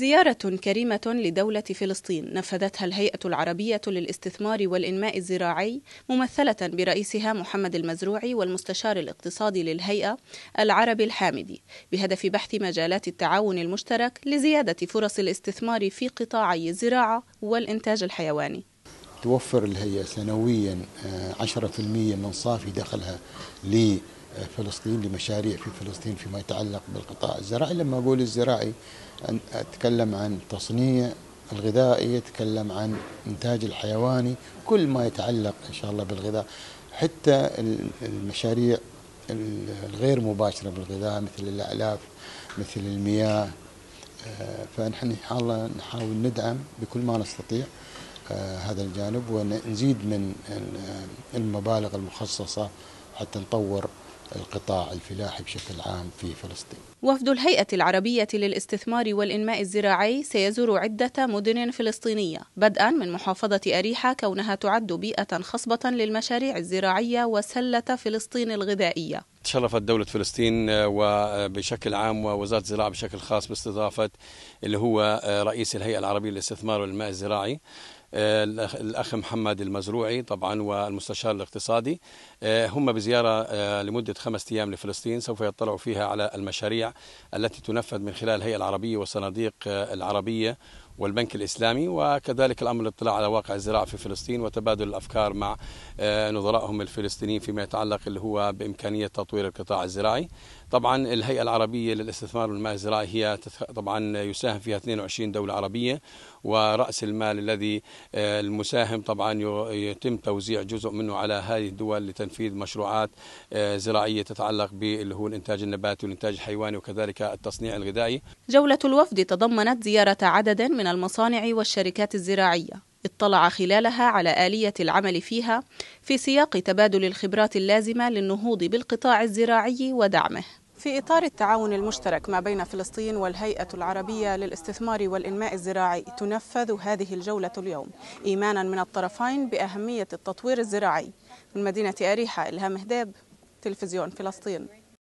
زيارة كريمة لدولة فلسطين نفذتها الهيئة العربية للاستثمار والإنماء الزراعي ممثلة برئيسها محمد المزروعي والمستشار الاقتصادي للهيئة العربي الحامدي بهدف بحث مجالات التعاون المشترك لزيادة فرص الاستثمار في قطاعي الزراعة والإنتاج الحيواني. توفر الهيئة سنويا 10% آه، من صافي دخلها لفلسطين لمشاريع في فلسطين فيما يتعلق بالقطاع الزراعي لما أقول الزراعي أتكلم عن تصنيع الغذائي يتكلم عن إنتاج الحيواني كل ما يتعلق إن شاء الله بالغذاء حتى المشاريع الغير مباشرة بالغذاء مثل الأعلاف مثل المياه آه، فنحن إن شاء الله نحاول ندعم بكل ما نستطيع آه، هذا الجانب ونزيد من المبالغ المخصصة حتى نطور القطاع الفلاحي بشكل عام في فلسطين. وفد الهيئة العربية للاستثمار والإنماء الزراعي سيزور عدة مدن فلسطينية، بدءا من محافظة أريحة كونها تعد بيئة خصبة للمشاريع الزراعية وسلة فلسطين الغذائية. تشرفت دولة فلسطين آه، وبشكل عام ووزارة الزراعة بشكل خاص باستضافة اللي هو آه، رئيس الهيئة العربية للاستثمار والإنماء الزراعي. آه، الأخ محمد المزروعي طبعا والمستشار الاقتصادي آه، هم بزيارة آه، لمدة خمسة أيام لفلسطين سوف يطلعوا فيها على المشاريع التي تنفذ من خلال الهيئة العربية والصناديق العربية والبنك الإسلامي وكذلك الأمر الاطلاع على واقع الزراعة في فلسطين وتبادل الأفكار مع آه، نظرائهم الفلسطينيين فيما يتعلق اللي هو بإمكانية تطوير القطاع الزراعي طبعا الهيئة العربية للاستثمار والمال الزراعي هي طبعا يساهم فيها 22 دولة عربية ورأس المال الذي آه، المساهم طبعا يتم توزيع جزء منه على هذه الدول لتنفيذ مشروعات آه، زراعية تتعلق باللي هو الإنتاج النباتي والإنتاج الحيواني وكذلك التصنيع الغذائي جولة الوفد تضمنت زيارة عدد من المصانع والشركات الزراعية اطلع خلالها على آلية العمل فيها في سياق تبادل الخبرات اللازمة للنهوض بالقطاع الزراعي ودعمه في إطار التعاون المشترك ما بين فلسطين والهيئة العربية للاستثمار والإنماء الزراعي تنفذ هذه الجولة اليوم إيمانا من الطرفين بأهمية التطوير الزراعي من مدينة أريحة إلهام هداب تلفزيون فلسطين